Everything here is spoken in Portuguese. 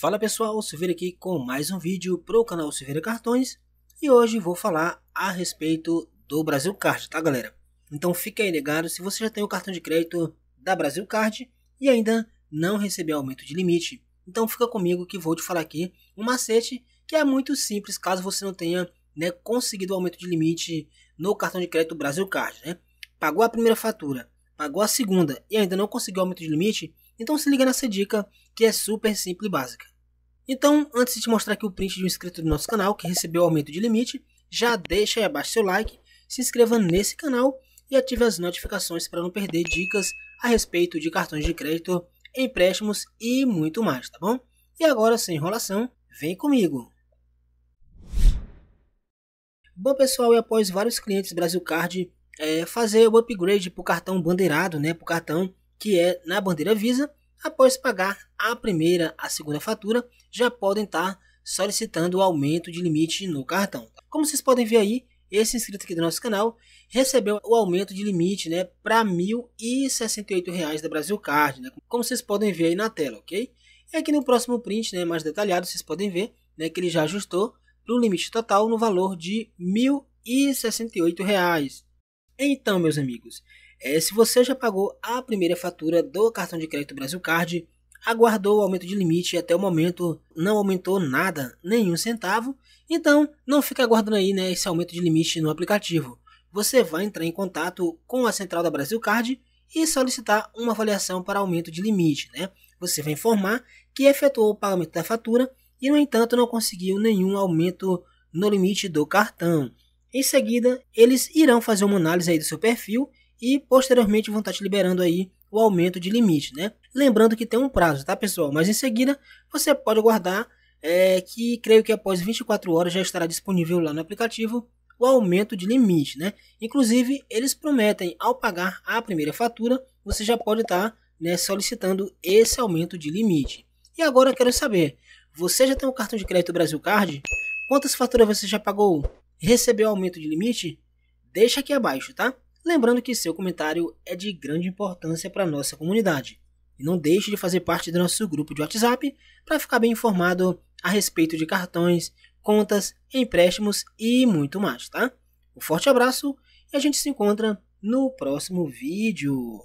Fala pessoal, Silveira aqui com mais um vídeo para o canal Silveira Cartões e hoje vou falar a respeito do Brasil Card, tá galera? Então fique aí ligado se você já tem o cartão de crédito da Brasil Card e ainda não recebeu aumento de limite. Então fica comigo que vou te falar aqui um macete que é muito simples caso você não tenha né, conseguido o aumento de limite no cartão de crédito Brasil Card, né? Pagou a primeira fatura, pagou a segunda e ainda não conseguiu aumento de limite, então se liga nessa dica que é super simples e básica. Então, antes de te mostrar aqui o print de um inscrito do nosso canal que recebeu aumento de limite, já deixa aí abaixo seu like, se inscreva nesse canal e ative as notificações para não perder dicas a respeito de cartões de crédito, empréstimos e muito mais, tá bom? E agora, sem enrolação, vem comigo! Bom pessoal, e após vários clientes Brasil Card é, fazer o upgrade para o cartão bandeirado, né, para o cartão que é na bandeira Visa, Após pagar a primeira a segunda fatura, já podem estar solicitando o aumento de limite no cartão. Como vocês podem ver aí, esse inscrito aqui do nosso canal recebeu o aumento de limite né, para R$ 1.068 da Brasil Card, né, como vocês podem ver aí na tela, ok? E aqui no próximo print, né, mais detalhado, vocês podem ver né, que ele já ajustou para o limite total no valor de R$ 1.068. Então, meus amigos, é se você já pagou a primeira fatura do cartão de crédito Brasil Card, aguardou o aumento de limite e até o momento não aumentou nada, nenhum centavo, então não fica aguardando aí né, esse aumento de limite no aplicativo. Você vai entrar em contato com a central da Brasil Card e solicitar uma avaliação para aumento de limite. Né? Você vai informar que efetuou o pagamento da fatura e, no entanto, não conseguiu nenhum aumento no limite do cartão. Em seguida, eles irão fazer uma análise aí do seu perfil e posteriormente vão estar te liberando aí o aumento de limite, né? Lembrando que tem um prazo, tá pessoal? Mas em seguida você pode aguardar é, que creio que após 24 horas já estará disponível lá no aplicativo o aumento de limite, né? Inclusive eles prometem ao pagar a primeira fatura você já pode estar né, solicitando esse aumento de limite. E agora eu quero saber, você já tem o um cartão de crédito Brasil Card? Quantas faturas você já pagou? Recebeu aumento de limite? Deixa aqui abaixo, tá? Lembrando que seu comentário é de grande importância para nossa comunidade. E não deixe de fazer parte do nosso grupo de WhatsApp para ficar bem informado a respeito de cartões, contas, empréstimos e muito mais, tá? Um forte abraço e a gente se encontra no próximo vídeo.